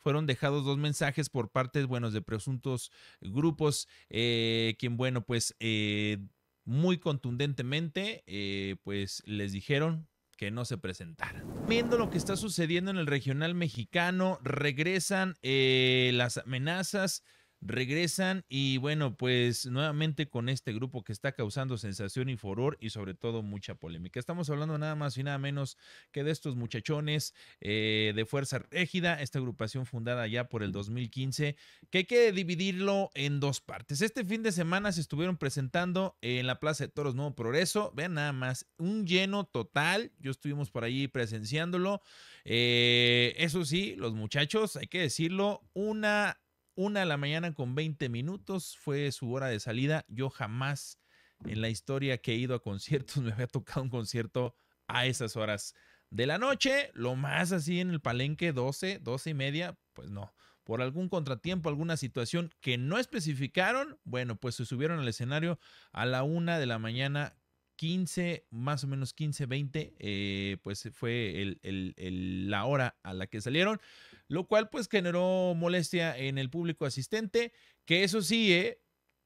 fueron dejados dos mensajes por parte, buenos de presuntos grupos, eh, quien, bueno, pues eh, muy contundentemente, eh, pues les dijeron que no se presentaran. Viendo lo que está sucediendo en el regional mexicano, regresan eh, las amenazas, regresan y bueno, pues nuevamente con este grupo que está causando sensación y furor y sobre todo mucha polémica. Estamos hablando nada más y nada menos que de estos muchachones eh, de Fuerza Régida, esta agrupación fundada ya por el 2015, que hay que dividirlo en dos partes. Este fin de semana se estuvieron presentando en la Plaza de Toros Nuevo Progreso, vean nada más, un lleno total, yo estuvimos por allí presenciándolo. Eh, eso sí, los muchachos, hay que decirlo, una una de la mañana con 20 minutos fue su hora de salida. Yo jamás en la historia que he ido a conciertos me había tocado un concierto a esas horas de la noche. Lo más así en el palenque, 12, 12 y media, pues no. Por algún contratiempo, alguna situación que no especificaron, bueno, pues se subieron al escenario a la una de la mañana 15, más o menos 15, 20, eh, pues fue la hora a la que salieron, lo cual pues generó molestia en el público asistente, que eso sí, eh,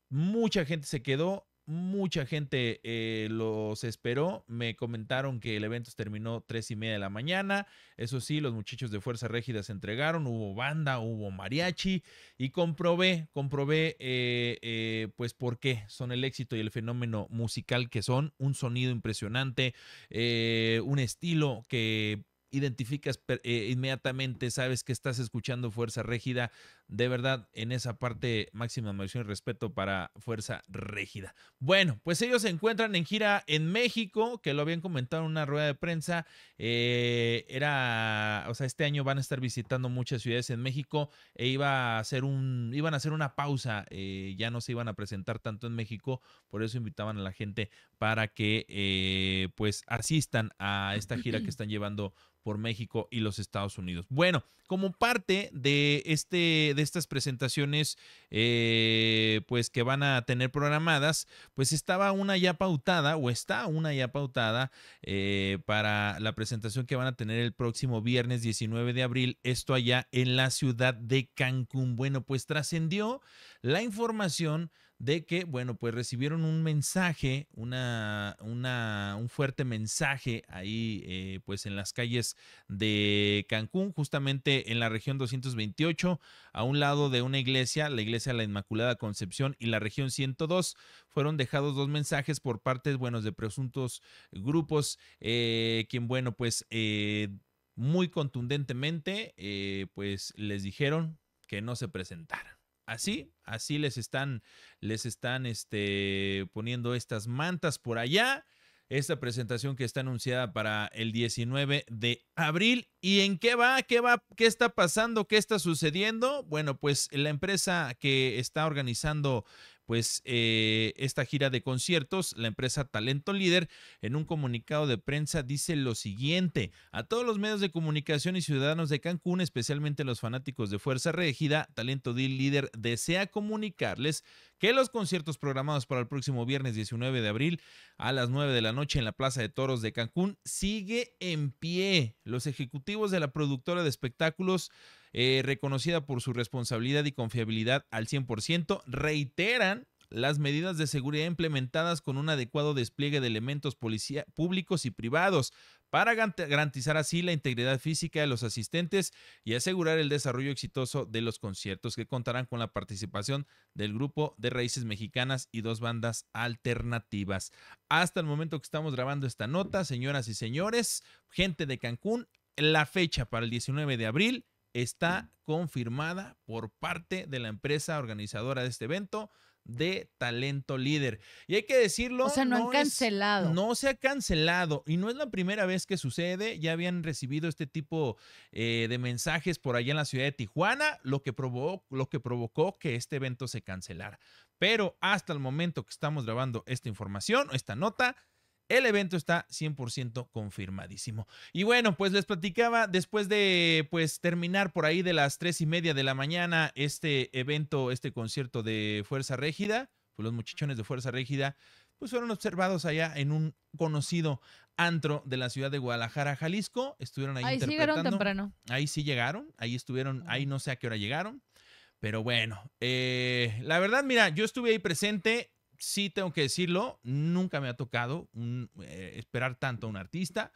mucha gente se quedó mucha gente eh, los esperó. Me comentaron que el evento terminó tres y media de la mañana. Eso sí, los muchachos de Fuerza Régida se entregaron. Hubo banda, hubo mariachi. Y comprobé, comprobé, eh, eh, pues, por qué son el éxito y el fenómeno musical que son. Un sonido impresionante, un estilo que identificas inmediatamente, sabes que estás escuchando Fuerza Régida, de verdad en esa parte máxima admiración y respeto para Fuerza Régida. Bueno, pues ellos se encuentran en gira en México, que lo habían comentado en una rueda de prensa. Eh, era, o sea, este año van a estar visitando muchas ciudades en México e iba a hacer un, iban a hacer una pausa, eh, ya no se iban a presentar tanto en México, por eso invitaban a la gente para que eh, pues asistan a esta gira que están llevando por México y los Estados Unidos. Bueno, como parte de este de, estas presentaciones eh, pues que van a tener programadas, pues estaba una ya pautada o está una ya pautada eh, para la presentación que van a tener el próximo viernes 19 de abril, esto allá en la ciudad de Cancún. Bueno, pues trascendió la información de que, bueno, pues recibieron un mensaje, una, una un fuerte mensaje ahí, eh, pues en las calles de Cancún, justamente en la región 228, a un lado de una iglesia, la iglesia de la Inmaculada Concepción y la región 102, fueron dejados dos mensajes por parte, bueno, de presuntos grupos, eh, quien, bueno, pues... Eh, muy contundentemente, pues les dijeron que no se presentaran. Así, así les están, les están este, poniendo estas mantas por allá. Esta presentación que está anunciada para el 19 de abril. ¿Y en qué va? ¿Qué va? ¿Qué está pasando? ¿Qué está sucediendo? Bueno, pues la empresa que está organizando pues eh, esta gira de conciertos, la empresa Talento Líder, en un comunicado de prensa dice lo siguiente, a todos los medios de comunicación y ciudadanos de Cancún, especialmente los fanáticos de Fuerza Regida, Talento Líder desea comunicarles que los conciertos programados para el próximo viernes 19 de abril a las 9 de la noche en la Plaza de Toros de Cancún sigue en pie. Los ejecutivos de la productora de espectáculos eh, reconocida por su responsabilidad y confiabilidad al 100%, reiteran las medidas de seguridad implementadas con un adecuado despliegue de elementos policía, públicos y privados para garantizar así la integridad física de los asistentes y asegurar el desarrollo exitoso de los conciertos que contarán con la participación del grupo de raíces mexicanas y dos bandas alternativas. Hasta el momento que estamos grabando esta nota, señoras y señores, gente de Cancún, la fecha para el 19 de abril está confirmada por parte de la empresa organizadora de este evento de talento líder. Y hay que decirlo. O sea, no, cancelado. no se ha cancelado. Y no es la primera vez que sucede. Ya habían recibido este tipo eh, de mensajes por allá en la ciudad de Tijuana, lo que, provocó, lo que provocó que este evento se cancelara. Pero hasta el momento que estamos grabando esta información, esta nota, el evento está 100% confirmadísimo. Y bueno, pues les platicaba después de pues terminar por ahí de las tres y media de la mañana este evento, este concierto de Fuerza Régida, pues los muchachones de Fuerza Régida pues fueron observados allá en un conocido antro de la ciudad de Guadalajara, Jalisco. Estuvieron ahí. Ahí sí llegaron temprano. Ahí sí llegaron, ahí estuvieron, ahí no sé a qué hora llegaron. Pero bueno, eh, la verdad, mira, yo estuve ahí presente, sí tengo que decirlo, nunca me ha tocado eh, esperar tanto a un artista.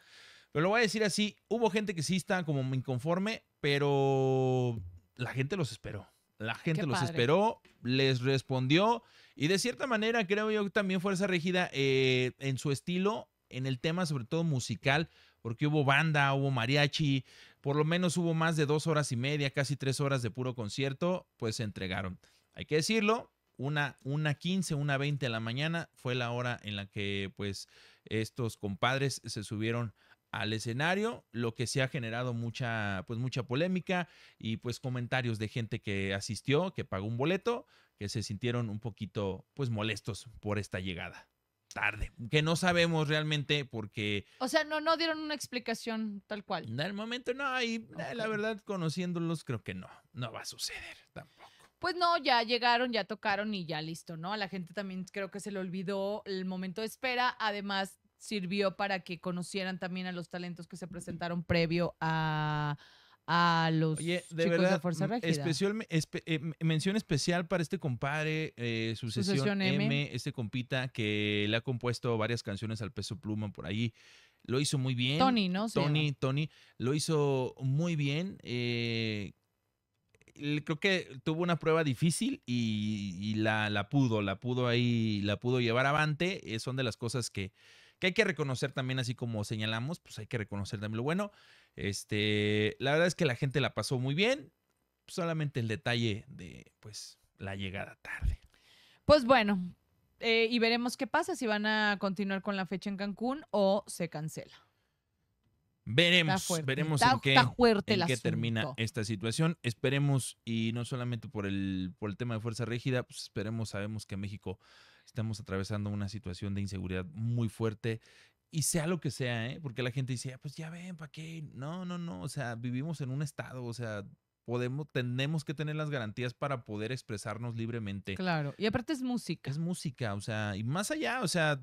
Pero lo voy a decir así, hubo gente que sí está como inconforme, pero la gente los esperó. La gente los esperó, les respondió y de cierta manera creo yo que también Fuerza Regida eh, en su estilo, en el tema sobre todo musical, porque hubo banda, hubo mariachi, por lo menos hubo más de dos horas y media, casi tres horas de puro concierto, pues se entregaron. Hay que decirlo, una, una 15, una 20 de la mañana fue la hora en la que pues estos compadres se subieron al escenario, lo que se ha generado mucha, pues mucha polémica y pues comentarios de gente que asistió, que pagó un boleto, que se sintieron un poquito pues molestos por esta llegada tarde, que no sabemos realmente porque... O sea, no, no dieron una explicación tal cual. En el momento no, y eh, la verdad, conociéndolos, creo que no, no va a suceder tampoco pues no, ya llegaron, ya tocaron y ya listo, ¿no? A la gente también creo que se le olvidó el momento de espera. Además, sirvió para que conocieran también a los talentos que se presentaron previo a, los de chicos de Fuerza mm, Regida. Eh, mención especial para este compadre, eh, Sucesión, M, este compita que le ha compuesto varias canciones al peso pluma por ahí. Lo hizo muy bien. Tony, ¿no? Tony, Tony, lo hizo muy bien. Eh, creo que tuvo una prueba difícil y, la, pudo, la pudo ahí, la pudo llevar avante. Eh, son de las cosas que, hay que reconocer también, así como señalamos, pues hay que reconocer también lo bueno. Este, la verdad es que la gente la pasó muy bien, solamente el detalle de, pues, la llegada tarde. Pues bueno, eh, y veremos qué pasa, si van a continuar con la fecha en Cancún o se cancela. Veremos, veremos en qué, en qué termina esta situación. Esperemos, y no solamente por el, por el tema de fuerza rígida, pues esperemos, sabemos que México estamos atravesando una situación de inseguridad muy fuerte. Y sea lo que sea, ¿eh? porque la gente dice, ah, pues ya ven, ¿para qué? No, no, no, o sea, vivimos en un estado, o sea, podemos, tenemos que tener las garantías para poder expresarnos libremente. Claro, y aparte es música. Es música, o sea, y más allá, o sea,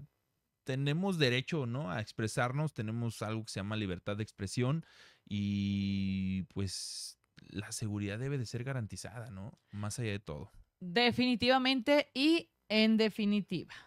tenemos derecho, ¿no? A expresarnos, tenemos algo que se llama libertad de expresión y pues la seguridad debe de ser garantizada, ¿no? Más allá de todo. Definitivamente y en definitiva.